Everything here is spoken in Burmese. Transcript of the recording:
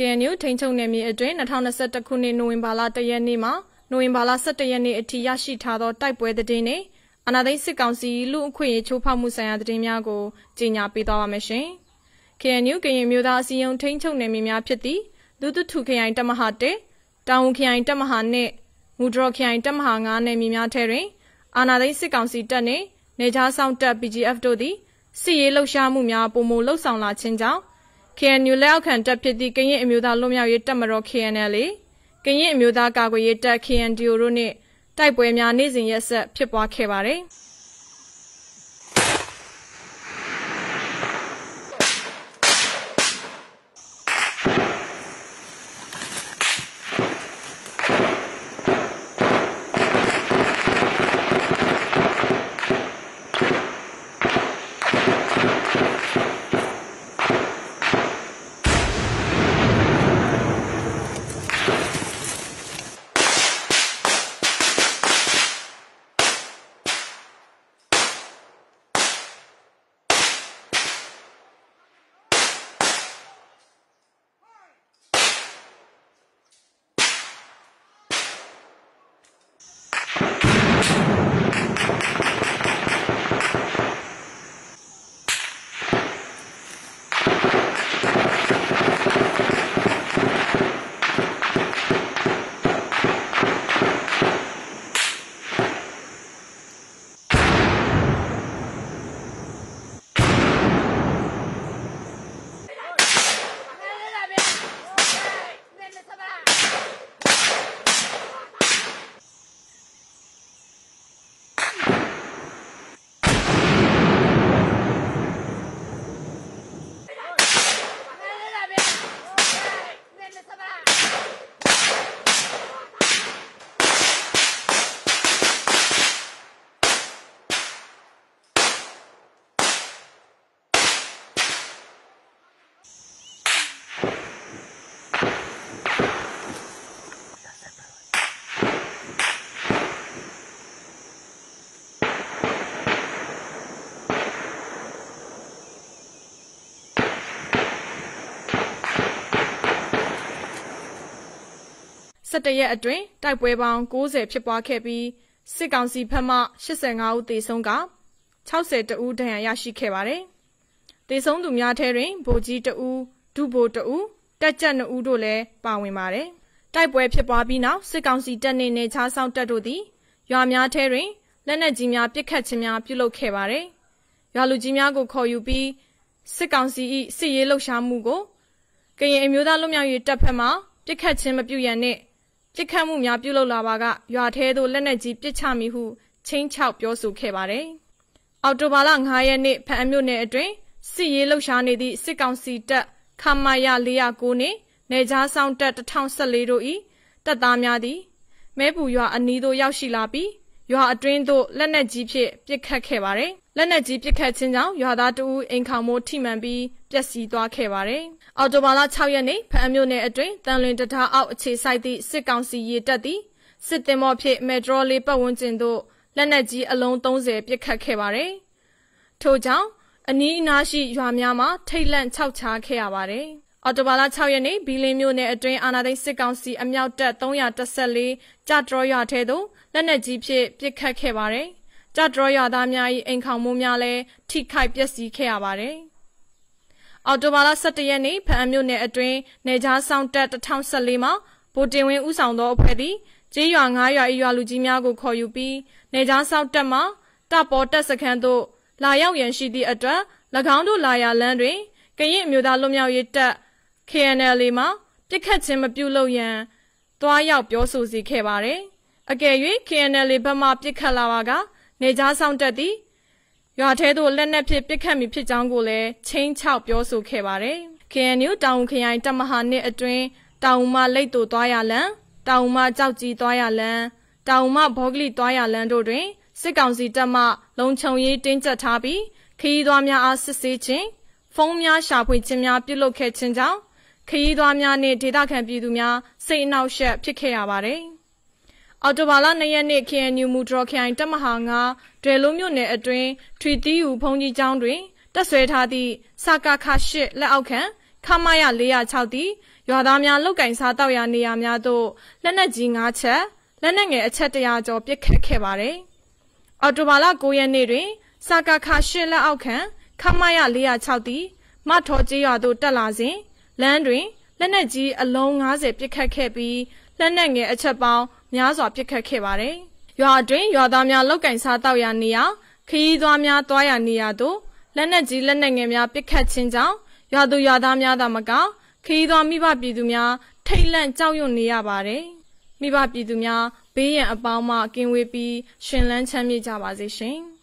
KNU ထိန်းချုပ်နယ်မြေအတွင်း2021ခုနှစ်နိုဝင်ဘာလ1ရက်နေ့မှာနိုဝင်ဘာလ17ရက်နေ့အထိရရှိထားသောတိုက်ပွဲသတင်းတွေအနာသိစစ်ကောင်စီလူအခွင့်အရေးချိုးဖောက်မှုဆိုင်ရာသတင်းများကိုကြီးညာပေးသွားပါမယ်ရှင်။ KNU ကရင်မျိုးသားအစည်းအရုံးထိန်းချုပ်နယ်မြေများဖြစ်သည့်လူသူထုခရိုင်တမဟာ1တောင်ဝန်ခရိုင်တမဟာ2ငူဒရော်ခရိုင်တမဟာ9နယ်မြေများထဲတွင်အာနာသိစစ်ကောင်စီတပ်နှင့်နေကြားဆောင်တပ် BGF တို့သည်စစ်ရေးလှုပ်ရှားမှုများပုံမလှုပ်ဆောင်လာခြင်းကြောင့် KNU လက်အောက်ခံတပ်ဖြစ်သည့်ကရင်အမျိုးသားလွတ်မြောက်ရေးတပ်မတော် KNLA ကရင်အမျိုးသားကာကွယ်ရေးတပ် KNDO တို့နှင့်တိုက်ပွဲများနေ့စဉ်ရက်ဆက်ဖြစ်ပွားခဲ့ပါတယ်။ Thank you 11ရက်အတွင်းတိုက်ပွဲပေါင်း90ဖြစ်ပွားခဲ့ပြီးစစ်ကောင်စီဘက်မှ85ဦးသေဆုံးက60တဦးဒဏ်ရာရရှိခဲ့ပါတယ်။သေဆုံးသူများထဲတွင်ဗိုလ်ကြီးတဦး၊ဒုဗိုလ်တဦး၊တပ်ကြပ်2ဦးတို့လည်းပါဝင်ပါတယ်။တိုက်ပွဲဖြစ်ပွားပြီးနောက်စစ်ကောင်စီတပ်နှင့်နေချားဆောင်တပ်တို့သည်ရွာများထဲတွင်လက်နက်ကြီးများပစ်ခတ်ခြင်းများပြုလုပ်ခဲ့ပါတယ်။ရွာလူကြီးများကိုခေါ်ယူပြီးစစ်ကောင်စီ၏စစ်ရေးလှုပ်ရှားမှုကိုကရင်အမျိုးသားလူမျိုးရေးတပ်ဖက်မှပြစ်ခတ်ခြင်းမပြုရန်နှင့်ပြစ်ခတ်မှုများပြုလုပ်လာပါကရွာထဲသို့လက်နက်ကြီးပစ်ချမိဟုချင်းချောက်ပြောဆိုခဲ့ပါတယ်။အော်တိုဘာလ9ရက်နေ့ဖအံမြို့နယ်အတွင်းစစ်ရေးလှုပ်ရှားနေသည့်စစ်ကောင်စီတပ်ခမာယ409နှင့်နေကြားဆောင်တပ်1014တို့၏တပ်သားများသည်မဲပူရွာအနီးသို့ရောက်ရှိလာပြီးရွာအတွင်းသို့လက်နက်ကြီးဖြင့်ပစ်ခတ်ခဲ့ပါတယ်။လက်နက်ကြီးပစ်ခတ်ခြင်းကြောင့်ရွာသားတဦးအိမ်ခေါင်မိုးထိမှန်ပြီးပျက်စီးသွားခဲ့ပါတယ်။အော်တိုဘာလ6ရက်နေ့ဖအံမြို့နယ်အတွင်းတန်လွင်တထားအောက်အခြေစိုက်သည့်စစ်ကောင်စီရေတပ်သည်စစ်တင်မော့ဖြင့်မက်ဒရောလေးပတ်ဝန်းကျင်သို့လက်နက်ကြီးအလုံး30ပစ်ခတ်ခဲ့ပါတယ်။ထို့ကြောင့်အနီးအနားရှိရွာများမှာထိတ်လန့်ခြောက်ခြားခဲ့ရပါတယ်။အော်တိုဘာလ6ရက်နေ့ဘီလင်းမြို့နယ်အတွင်းအာနာသိန်းစစ်ကောင်စီအမြောက်တပ်314ကြတရောရွာထဲသို့လက်နက်ကြီးဖြင့်ပစ်ခတ်ခဲ့ပါတယ်။ကြတရောရွာသားများ၏အိမ်ခေါင်မိုးများလည်းထိခိုက်ပျက်စီးခဲ့ရပါတယ်။အော်တိုဘာလ17ရက်နေ့ဖအံမြို့နယ်အတွင်းနေကြားဆောင်တက်2014မှာဗိုလ်တင်ဝင်းဦးဆောင်သောအဖွဲ့သည်ကျေးရွာ9ရွာ၏ရွာလူကြီးများကိုခေါ်ယူပြီးနေကြားဆောင်တက်မှာတပေါ်တက်စခန်းသို့လာရောက်ရန်ရှိသည့်အတွက်၎င်းတို့လာရာလမ်းတွင်ကရင်အမျိုးသားလွတ်မြောက်ရေးတပ် KNL မှပြစ်ခတ်ခြင်းမပြုလုပ်ရန်တွားရောက်ပြောဆိုစီခဲ့ပါတယ်။အကယ်၍ KNL ဘက်မှပြစ်ခတ်လာပါကနေကြားဆောင်တက်သည်ရွာထဲသို့လက်နက်ဖြင့်ပစ်ခတ်မိဖြစ်ကြောင်းကိုလည်းချင်းချောက်ပြောဆိုခဲ့ပါတယ်။ KNU တောင်ခရိုင်တမဟာနှစ်အတွင်းတောင်မှလိတ်သို့သွားရလန်တောင်မှကြောက်ကြီးသွားရလန်တောင်မှဘောဂလိသွားရလန်တို့တွင်စစ်ကောင်စီတပ်မှလုံခြုံရေးတင်းကျပ်ထားပြီးခရီးသွားများအားစစ်ဆေးခြင်းဖုန်းများရှာဖွေခြင်းများပြုလုပ်ခဲ့ခြင်းကြောင့်ခရီးသွားများနှင့်ဒေသခံပြည်သူများစိတ်အနှောက်အယှက်ဖြစ်ခဲ့ရပါတယ်။အော်တိုဘာလ၂ရက်နေ့ KNU မူဒရော်ခရိုင်တပ်မဟာ9ဒွေလုံးမြို့နယ်အတွင်းထွေတီးယူဘုံကြီးကျောင်းတွင်တက်ဆွဲထားသည့်စကခ၈လက်အောက်ခံခမရ406သည်ရွာသားများလုတ်ကင်စားတောက်ရာနေရာများသို့လက်နက်ကြီး9ချက်လက်နက်ငယ်အချက်100ကျော်ပစ်ခတ်ခဲ့ပါသည်။အော်တိုဘာလ9ရက်နေ့တွင်စကခ8လက်အောက်ခံခမရ406သည်မထော်ကျေးရွာသို့တက်လာစဉ်လမ်းတွင်လက်နက်ကြီးအလုံး90ပစ်ခတ်ခဲ့ပြီးလက်နက်ငယ်အချက်ပေါင်းများစွာပစ်ခတ်ခဲ့ပါတယ်။ရွာအတွင်းရွာသားများလောက်ကင်စားတောက်ရာနေရာခရီးသွားများသွားရာနေရာတို့လက်နက်ကြီးလက်နက်ငယ်များပစ်ခတ်ခြင်းကြောင့်ရွာသူရွာသားများသာမကခရီးသွားမိဘပြည်သူများထိတ်လန့်ကြောက်ရွံ့နေရပါတယ်။မိဘပြည်သူများဘေးရန်အပေါင်းမှ ကင်းဝေးပြီးရှင်လန်းချမ်းမြေ့ကြပါစေရှင်။